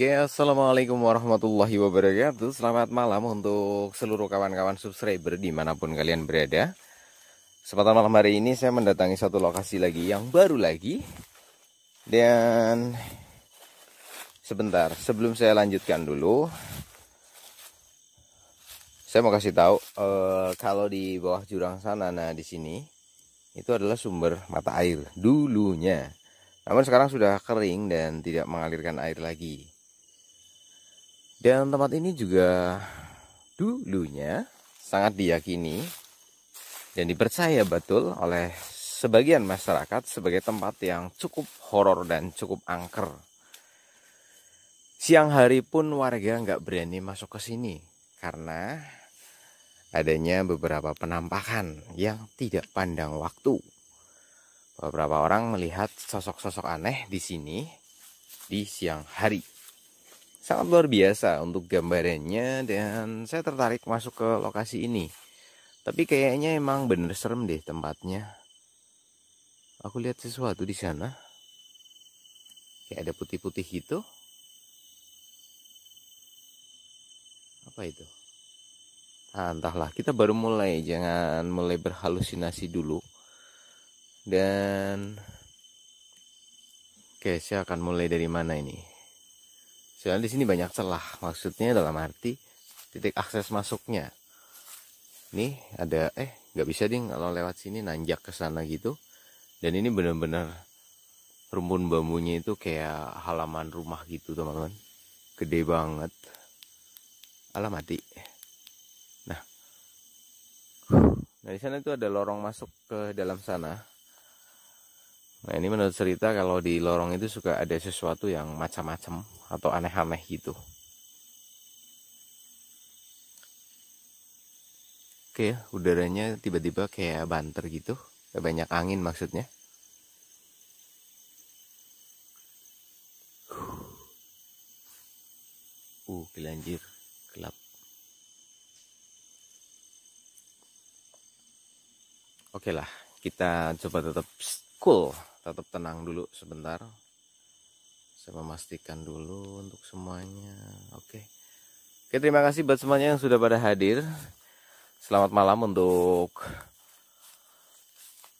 Oke, assalamualaikum warahmatullahi wabarakatuh. Selamat malam untuk seluruh kawan-kawan subscriber dimanapun kalian berada. Sepatah malam hari ini saya mendatangi satu lokasi lagi yang baru lagi. Dan sebentar, sebelum saya lanjutkan dulu, saya mau kasih tahu e, kalau di bawah jurang sana nah di sini itu adalah sumber mata air dulunya namun sekarang sudah kering dan tidak mengalirkan air lagi dan tempat ini juga dulunya sangat diyakini dan dipercaya betul oleh sebagian masyarakat sebagai tempat yang cukup horor dan cukup angker. Siang hari pun warga nggak berani masuk ke sini karena adanya beberapa penampakan yang tidak pandang waktu. Beberapa orang melihat sosok-sosok aneh di sini di siang hari sangat luar biasa untuk gambarannya dan saya tertarik masuk ke lokasi ini tapi kayaknya emang bener serem deh tempatnya aku lihat sesuatu di sana kayak ada putih-putih gitu apa itu nah, entahlah kita baru mulai jangan mulai berhalusinasi dulu dan oke saya akan mulai dari mana ini Soalnya di sini banyak celah. Maksudnya dalam arti titik akses masuknya. ini ada eh nggak bisa ding kalau lewat sini nanjak ke sana gitu. Dan ini benar-benar rumpun bambunya itu kayak halaman rumah gitu teman-teman. Gede banget. Alam mati. Nah. Nah di sana itu ada lorong masuk ke dalam sana. Nah ini menurut cerita kalau di lorong itu suka ada sesuatu yang macam-macam atau aneh-aneh gitu. Oke, udaranya tiba-tiba kayak banter gitu, banyak angin maksudnya. Uh, kelanjir, gelap. Oke lah, kita coba tetap cool, tetap tenang dulu sebentar saya memastikan dulu untuk semuanya oke oke terima kasih buat semuanya yang sudah pada hadir selamat malam untuk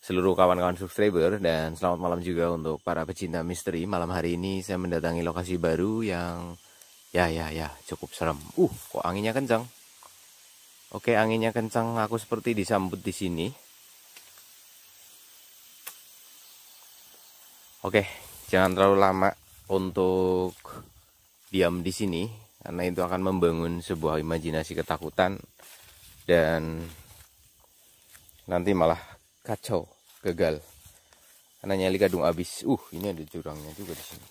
seluruh kawan-kawan subscriber dan selamat malam juga untuk para pecinta misteri malam hari ini saya mendatangi lokasi baru yang ya ya ya cukup serem uh kok anginnya kencang Oke, anginnya kencang. Aku seperti disambut di sini. Oke, jangan terlalu lama untuk diam di sini karena itu akan membangun sebuah imajinasi ketakutan dan nanti malah kacau gagal karena nyali kadung habis uh ini ada jurangnya juga di sini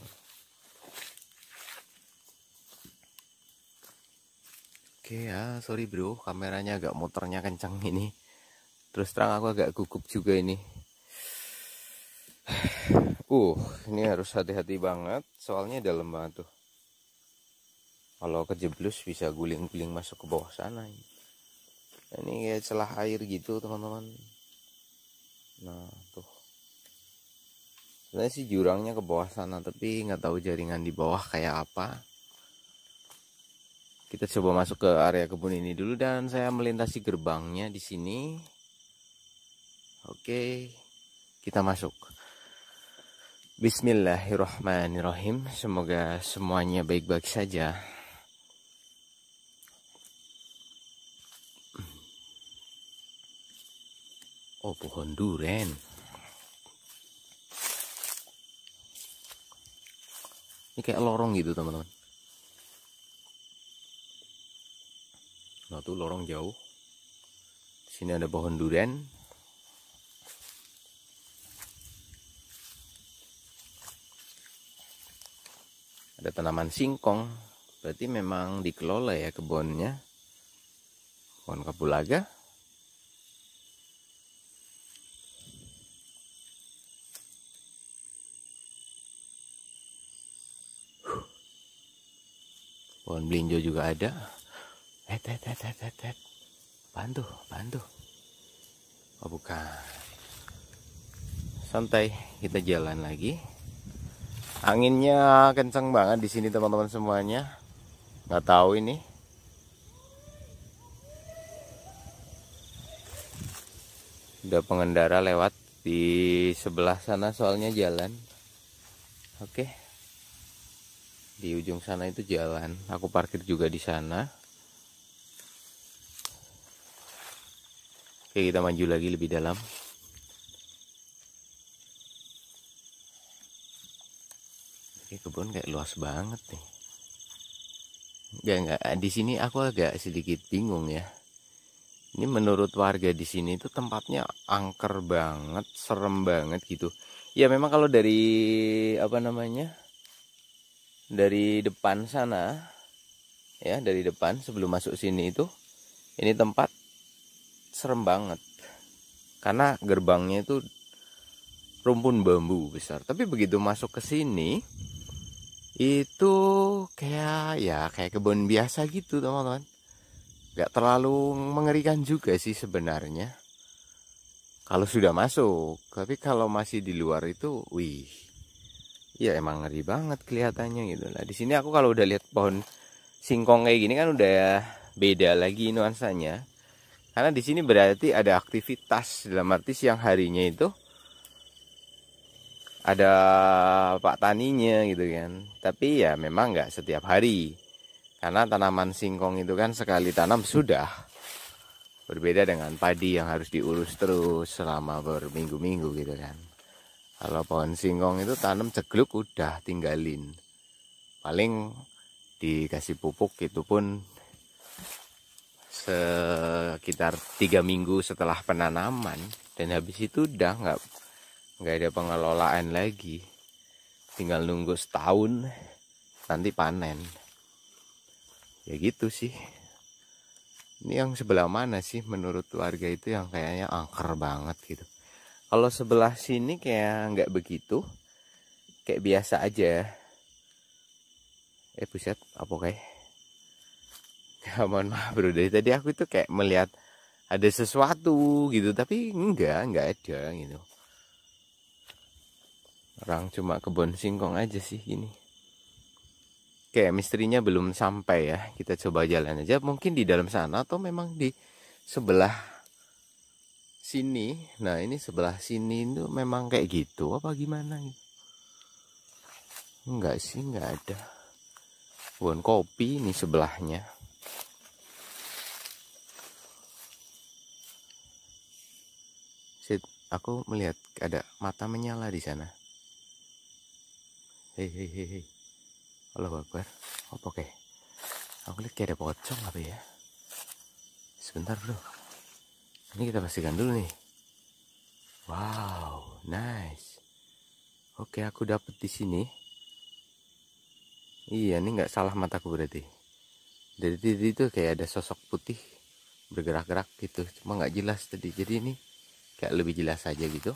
oke ya sorry bro kameranya agak motornya kencang ini terus terang aku agak gugup juga ini Uh, ini harus hati-hati banget, soalnya dalam banget tuh. Kalau kejeblus bisa guling-guling masuk ke bawah sana. Ini, ini kayak celah air gitu, teman-teman. Nah, tuh. Sebenarnya sih jurangnya ke bawah sana, tapi nggak tahu jaringan di bawah kayak apa. Kita coba masuk ke area kebun ini dulu dan saya melintasi gerbangnya di sini. Oke, kita masuk. Bismillahirrahmanirrahim. Semoga semuanya baik-baik saja. Oh, pohon durian. Ini kayak lorong gitu, teman-teman. Nah, tuh lorong jauh. Sini ada pohon durian. ada tanaman singkong berarti memang dikelola ya kebunnya pohon kapulaga pohon belinjo juga ada eh eh eh eh eh bantu bantu oh bukan santai kita jalan lagi Anginnya kencang banget di sini teman-teman semuanya. Gak tahu ini. Udah pengendara lewat di sebelah sana soalnya jalan. Oke. Di ujung sana itu jalan. Aku parkir juga di sana. Oke, kita maju lagi lebih dalam. Ini kebun kayak luas banget nih. Gak enggak di sini aku agak sedikit bingung ya. Ini menurut warga di sini itu tempatnya angker banget, serem banget gitu. Ya memang kalau dari apa namanya? Dari depan sana ya, dari depan sebelum masuk sini itu ini tempat serem banget. Karena gerbangnya itu rumpun bambu besar. Tapi begitu masuk ke sini itu kayak ya kayak kebun biasa gitu teman-teman nggak terlalu mengerikan juga sih sebenarnya kalau sudah masuk tapi kalau masih di luar itu wih ya emang ngeri banget kelihatannya gitu lah di sini aku kalau udah lihat pohon singkong kayak gini kan udah beda lagi nuansanya karena di sini berarti ada aktivitas dalam arti siang harinya itu ada pak taninya gitu kan tapi ya memang nggak setiap hari karena tanaman singkong itu kan sekali tanam sudah berbeda dengan padi yang harus diurus terus selama berminggu-minggu gitu kan kalau pohon singkong itu tanam cegluk udah tinggalin paling dikasih pupuk itu pun sekitar tiga minggu setelah penanaman dan habis itu udah nggak nggak ada pengelolaan lagi tinggal nunggu setahun nanti panen ya gitu sih ini yang sebelah mana sih menurut warga itu yang kayaknya angker banget gitu kalau sebelah sini kayak nggak begitu kayak biasa aja eh buset apa kayak ya mohon maaf bro dari tadi aku itu kayak melihat ada sesuatu gitu tapi enggak enggak ada gitu orang cuma kebun singkong aja sih gini kayak misterinya belum sampai ya kita coba jalan aja mungkin di dalam sana atau memang di sebelah sini nah ini sebelah sini itu memang kayak gitu apa gimana enggak sih enggak ada kebun kopi ini sebelahnya aku melihat ada mata menyala di sana hei hei hei hei Allah Akbar apa ke aku lihat kayak ada pocong apa ya sebentar bro ini kita pastikan dulu nih wow nice oke aku dapet di sini iya ini nggak salah mataku berarti dari tadi itu kayak ada sosok putih bergerak-gerak gitu cuma nggak jelas tadi jadi ini kayak lebih jelas aja gitu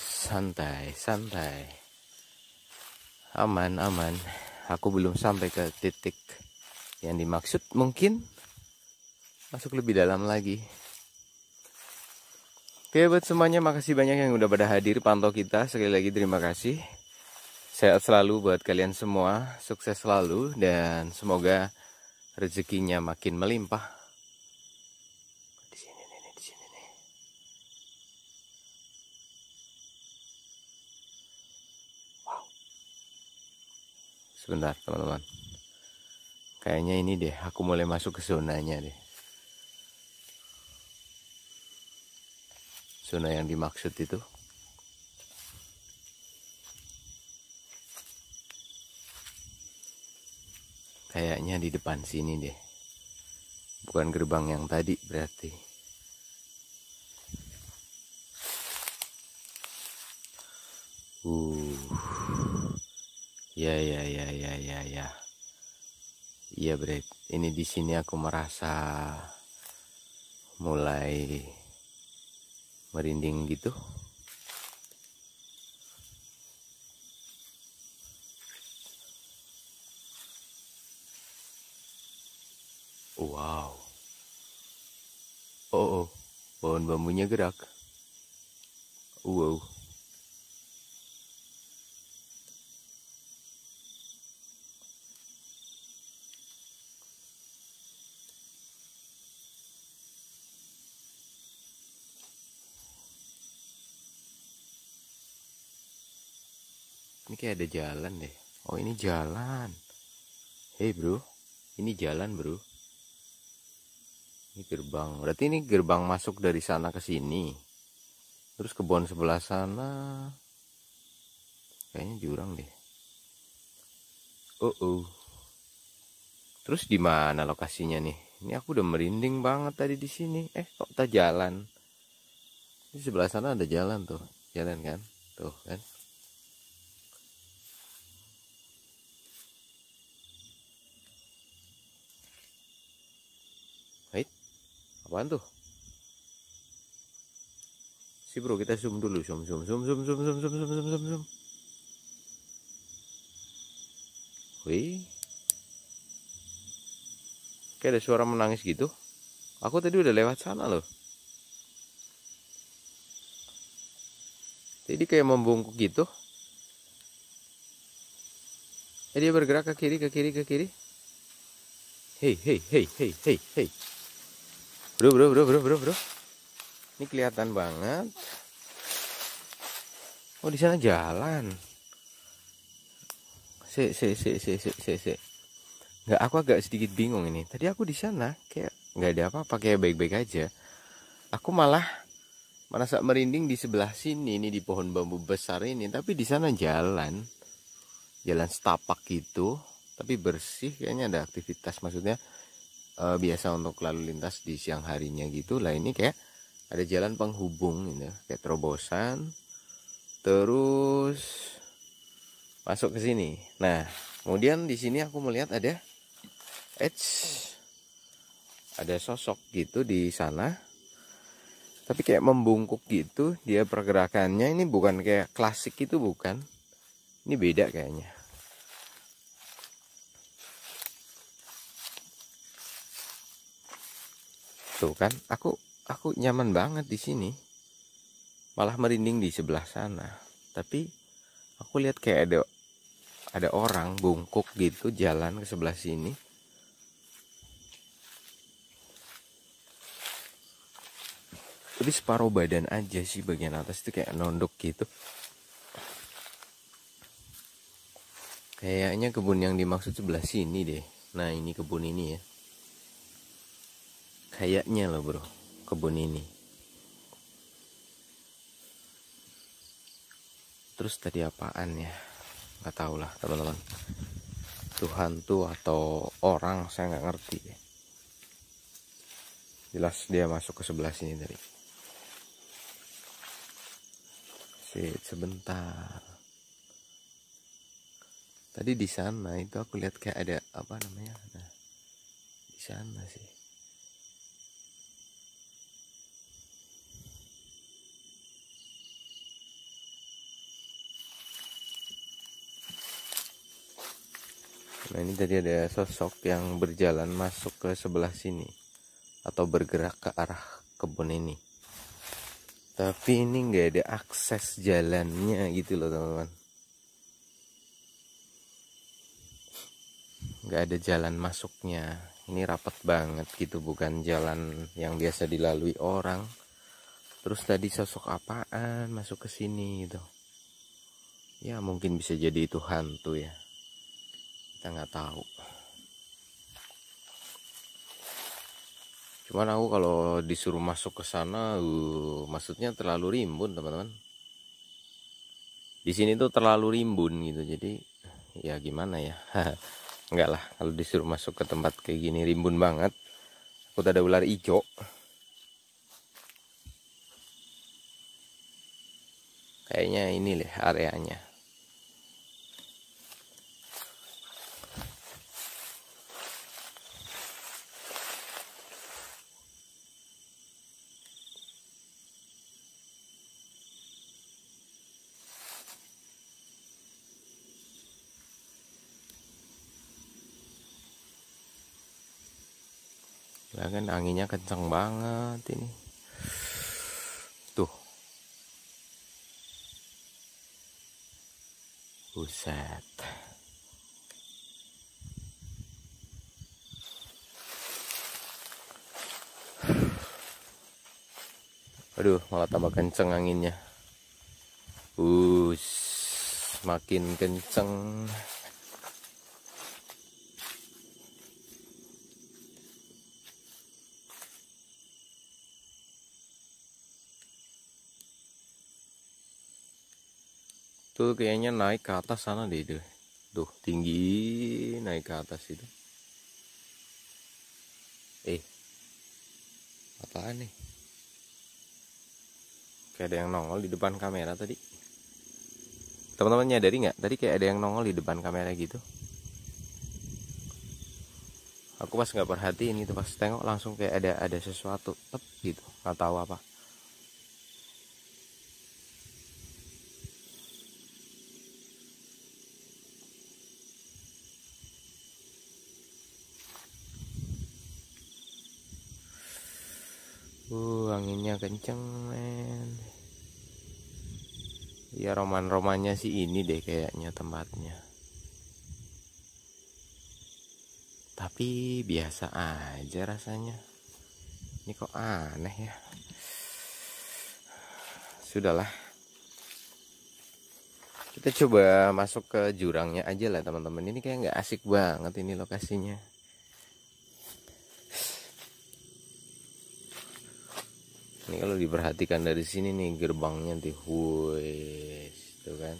santai santai aman aman aku belum sampai ke titik yang dimaksud mungkin masuk lebih dalam lagi Oke buat semuanya makasih banyak yang udah pada hadir pantau kita sekali lagi terima kasih sehat selalu buat kalian semua sukses selalu dan semoga rezekinya makin melimpah sebentar teman-teman kayaknya ini deh aku mulai masuk ke zonanya deh zona yang dimaksud itu kayaknya di depan sini deh bukan gerbang yang tadi berarti Ya, ya, ya, ya, ya, ya. Iya, Bre. Ini di sini aku merasa mulai merinding gitu. Wow. Oh, oh. Pohon bambunya gerak. Wow. kayak ada jalan deh. Oh ini jalan. Hei bro, ini jalan bro. Ini gerbang. Berarti ini gerbang masuk dari sana ke sini. Terus kebun sebelah sana. Kayaknya jurang deh. Oh oh. Terus di mana lokasinya nih? Ini aku udah merinding banget tadi di sini. Eh kok tak jalan? Di sebelah sana ada jalan tuh. Jalan kan? Tuh kan? Apaan tuh? Si bro, kita zoom dulu, zoom, zoom, zoom, zoom, zoom, zoom, zoom, zoom, zoom, zoom, zoom. Wih. Kayak ada suara menangis gitu. Aku tadi udah lewat sana loh. Jadi kayak membungkuk gitu. Eh dia bergerak ke kiri, ke kiri, ke kiri. Hei, hei, hei, hei, hei, hei. Bro, bro, bro, bro, bro, bro. Ini kelihatan banget. Oh, di sana jalan. Si, si, si, si, si, si, si. Nggak, aku agak sedikit bingung ini. Tadi aku di sana kayak nggak ada apa-apa, kayak baik-baik aja. Aku malah merasa merinding di sebelah sini ini di pohon bambu besar ini, tapi di sana jalan. Jalan setapak gitu, tapi bersih kayaknya ada aktivitas maksudnya uh, biasa untuk lalu lintas di siang harinya gitu lah ini kayak ada jalan penghubung ini gitu, kayak terobosan terus masuk ke sini nah kemudian di sini aku melihat ada edge ada sosok gitu di sana tapi kayak membungkuk gitu dia pergerakannya ini bukan kayak klasik itu bukan ini beda kayaknya Tuh kan, aku aku nyaman banget di sini. Malah merinding di sebelah sana. Tapi aku lihat kayak ada ada orang bungkuk gitu jalan ke sebelah sini. Tapi separuh badan aja sih bagian atas itu kayak nondok gitu. Kayaknya kebun yang dimaksud sebelah sini deh. Nah ini kebun ini ya. Kayaknya loh bro kebun ini terus tadi apaan ya nggak tahu lah teman-teman Tuhan tuh atau orang saya nggak ngerti jelas dia masuk ke sebelah sini dari Sit sebentar tadi di sana itu aku lihat kayak ada apa namanya nah, di sana sih Nah ini tadi ada sosok yang berjalan masuk ke sebelah sini atau bergerak ke arah kebun ini. Tapi ini nggak ada akses jalannya gitu loh teman-teman. Nggak ada jalan masuknya. Ini rapat banget gitu, bukan jalan yang biasa dilalui orang. Terus tadi sosok apaan masuk ke sini gitu. Ya mungkin bisa jadi itu hantu ya kita nggak tahu cuman aku kalau disuruh masuk ke sana uh, maksudnya terlalu rimbun teman-teman di sini tuh terlalu rimbun gitu jadi ya gimana ya enggak lah kalau disuruh masuk ke tempat kayak gini rimbun banget aku ada ular ijo kayaknya ini lah areanya anginnya kencang banget ini tuh buset aduh malah tambah kenceng anginnya us makin kenceng itu kayaknya naik ke atas sana deh itu tuh tinggi naik ke atas itu eh apaan nih kayak ada yang nongol di depan kamera tadi teman-teman nyadari nggak tadi kayak ada yang nongol di depan kamera gitu aku pas nggak perhatiin itu pas tengok langsung kayak ada ada sesuatu tep gitu nggak tahu apa rumahnya sih ini deh kayaknya tempatnya tapi biasa aja rasanya ini kok aneh ya sudahlah kita coba masuk ke jurangnya aja lah teman-teman ini kayak nggak asik banget ini lokasinya ini kalau diperhatikan dari sini nih gerbangnya tuh, tuh gitu kan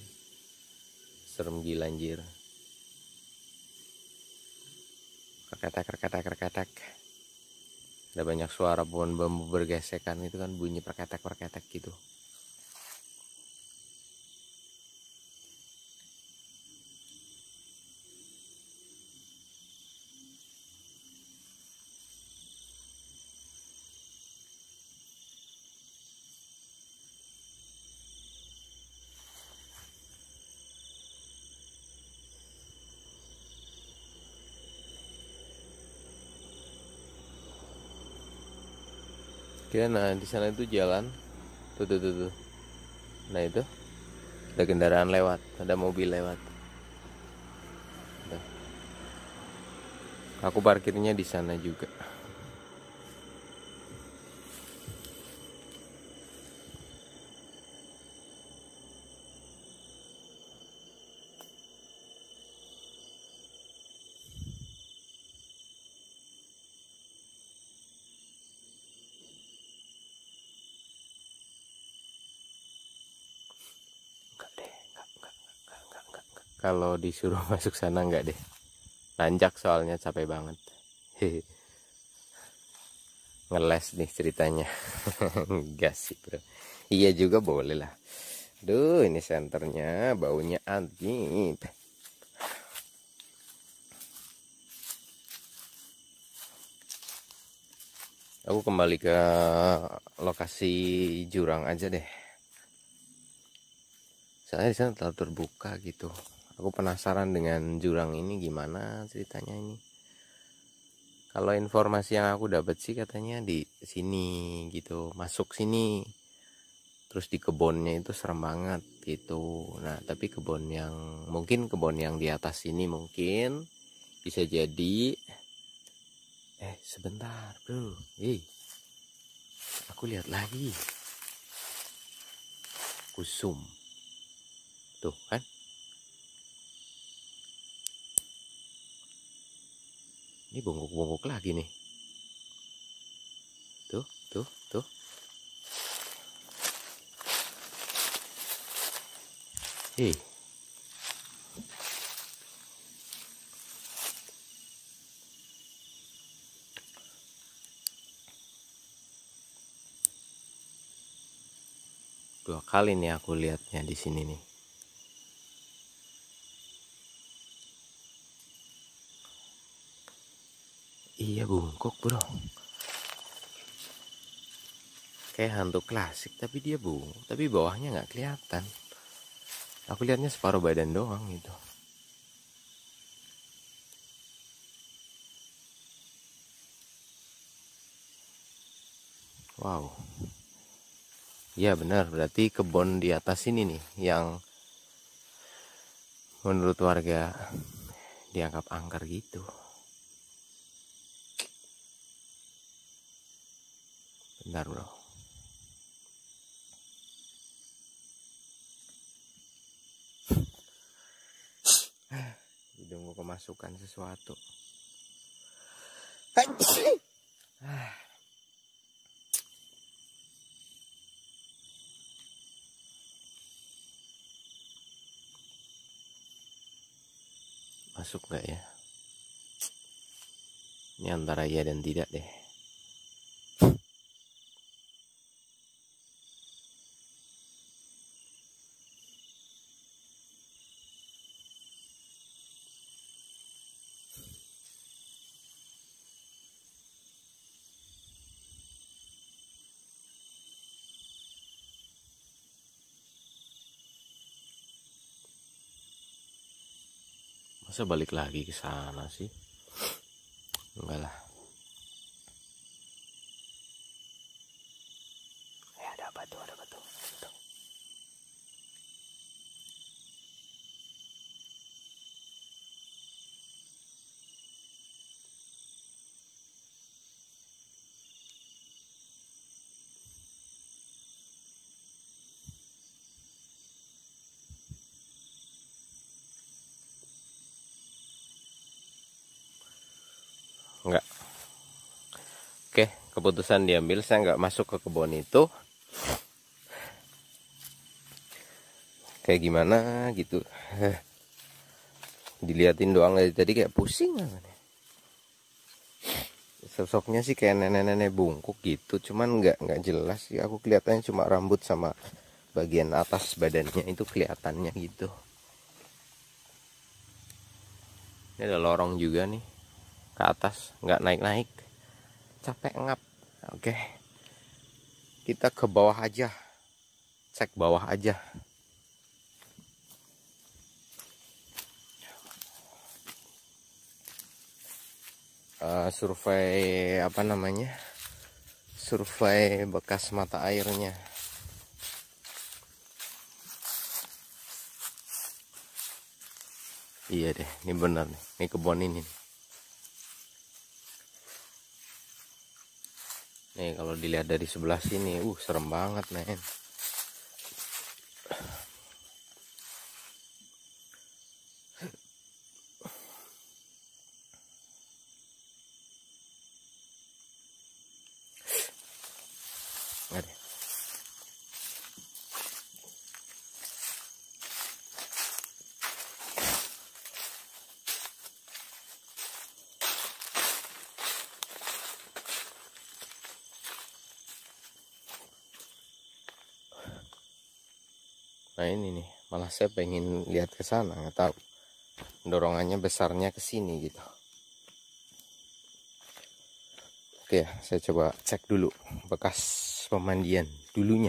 serem gila anjir kerketek kerketek kerketek ada banyak suara pohon bambu bergesekan itu kan bunyi perketek perketek gitu Oke, nah di sana itu jalan. Tuh, tuh, tuh, tuh. Nah itu ada kendaraan lewat, ada mobil lewat. Tuh. Aku parkirnya di sana juga. kalau disuruh masuk sana enggak deh nanjak soalnya capek banget ngeles nih ceritanya enggak sih bro iya juga boleh lah Duh ini senternya baunya anjing Aku kembali ke lokasi jurang aja deh Soalnya di sana terlalu terbuka gitu Aku penasaran dengan jurang ini gimana ceritanya ini. Kalau informasi yang aku dapat sih katanya di sini gitu, masuk sini. Terus di kebunnya itu serem banget gitu. Nah, tapi kebun yang mungkin kebun yang di atas sini mungkin bisa jadi eh sebentar, Bro. Hei. Aku lihat lagi. Kusum. Tuh kan Ini bongkok-bongkok lagi nih. Tuh, tuh, tuh. Hei, Dua kali nih aku lihatnya di sini nih. Iya bungkuk bro Kayak hantu klasik tapi dia bungkuk Tapi bawahnya gak kelihatan Aku lihatnya separuh badan doang gitu Wow. Ya benar, berarti kebun di atas ini nih yang menurut warga dianggap angker gitu. darurat. Hidungku kemasukan sesuatu. Masuk nggak ya? Ini antara iya dan tidak deh. masa balik lagi ke sana sih enggak lah keputusan diambil saya nggak masuk ke kebun itu kayak gimana gitu diliatin doang dari tadi kayak pusing sosoknya sih kayak nenek-nenek bungkuk gitu cuman nggak nggak jelas sih aku kelihatannya cuma rambut sama bagian atas badannya itu kelihatannya gitu ini ada lorong juga nih ke atas nggak naik-naik capek ngap Oke. Kita ke bawah aja. Cek bawah aja. Uh, survei apa namanya? Survei bekas mata airnya. Iya deh, ini benar nih. Ini kebun ini. Nih. nih kalau dilihat dari sebelah sini uh serem banget men Ada. nah ini nih malah saya pengen lihat ke sana nggak tahu dorongannya besarnya ke sini gitu oke saya coba cek dulu bekas pemandian dulunya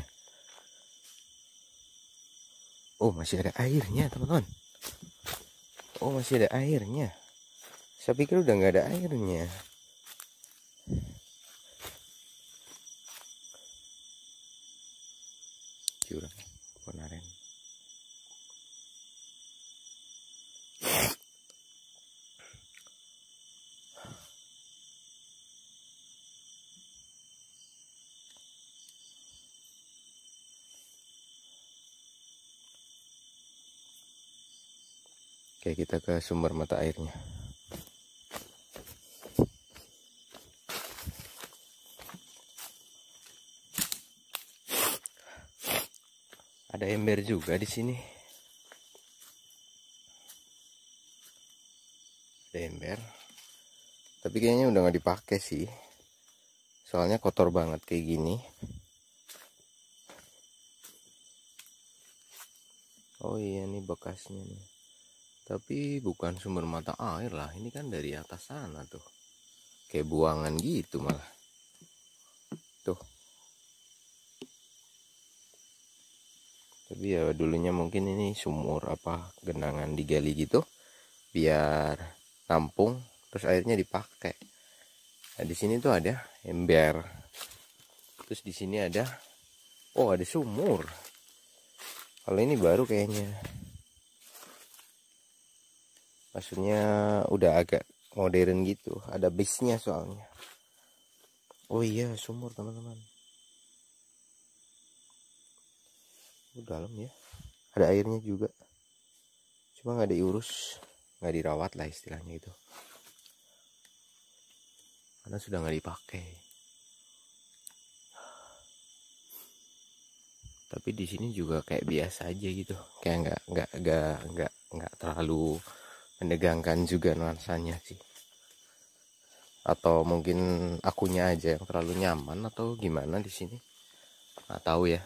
oh masih ada airnya teman-teman oh masih ada airnya saya pikir udah nggak ada airnya Oke, kita ke sumber mata airnya. Ada ember juga di sini. Ada ember. Tapi kayaknya udah nggak dipakai sih. Soalnya kotor banget kayak gini. Oh iya nih bekasnya nih tapi bukan sumber mata air lah ini kan dari atas sana tuh kayak buangan gitu malah tuh tapi ya dulunya mungkin ini sumur apa genangan digali gitu biar tampung terus airnya dipakai nah, di sini tuh ada ember terus di sini ada oh ada sumur kalau ini baru kayaknya maksudnya udah agak modern gitu ada bisnya soalnya oh iya sumur teman-teman uh dalam ya ada airnya juga cuma nggak diurus nggak dirawat lah istilahnya itu karena sudah nggak dipakai tapi di sini juga kayak biasa aja gitu kayak nggak nggak nggak nggak nggak terlalu menegangkan juga nuansanya sih atau mungkin akunya aja yang terlalu nyaman atau gimana di sini nggak tahu ya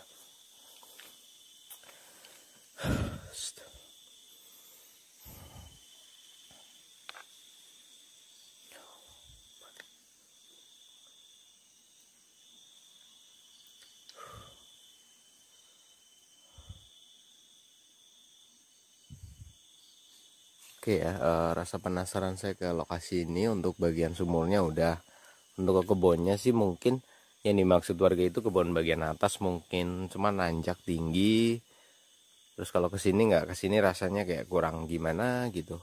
oke ya e, rasa penasaran saya ke lokasi ini untuk bagian sumurnya udah untuk ke kebunnya sih mungkin yang dimaksud warga itu kebun bagian atas mungkin cuma nanjak tinggi terus kalau kesini nggak kesini rasanya kayak kurang gimana gitu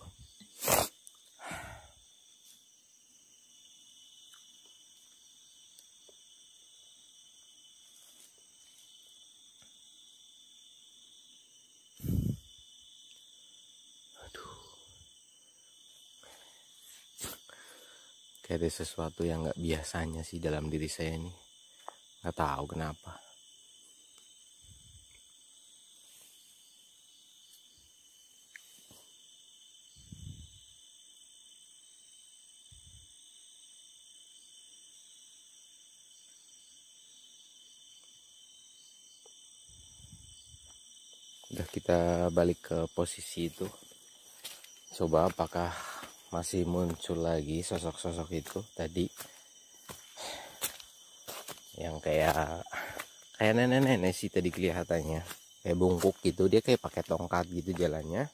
kayak ada sesuatu yang nggak biasanya sih dalam diri saya ini nggak tahu kenapa udah kita balik ke posisi itu coba apakah masih muncul lagi sosok-sosok itu tadi yang kayak kayak nenek-nenek sih tadi kelihatannya kayak bungkuk gitu dia kayak pakai tongkat gitu jalannya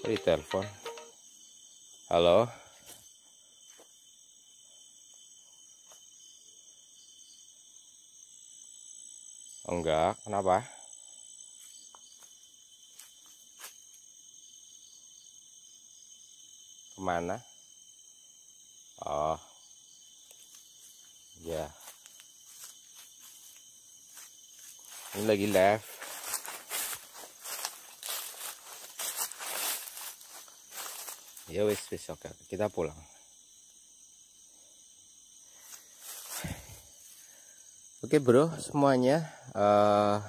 kok telepon halo enggak kenapa kemana oh ya yeah. ini lagi live ya wis wis oke kita pulang Oke bro semuanya uh,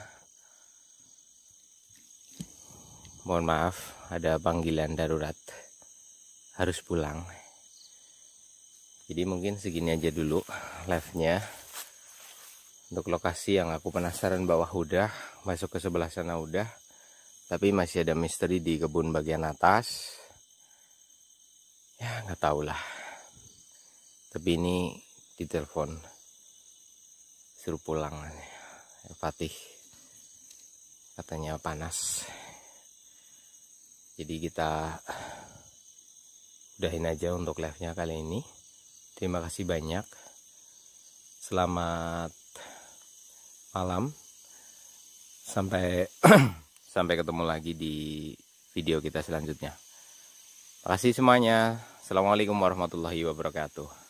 Mohon maaf ada panggilan darurat Harus pulang Jadi mungkin segini aja dulu live nya Untuk lokasi yang aku penasaran bawah udah Masuk ke sebelah sana udah Tapi masih ada misteri di kebun bagian atas Ya gak tau lah Tapi ini ditelepon suruh pulang Fatih katanya panas jadi kita udahin aja untuk live nya kali ini terima kasih banyak selamat malam sampai sampai ketemu lagi di video kita selanjutnya. Terima kasih semuanya. Assalamualaikum warahmatullahi wabarakatuh.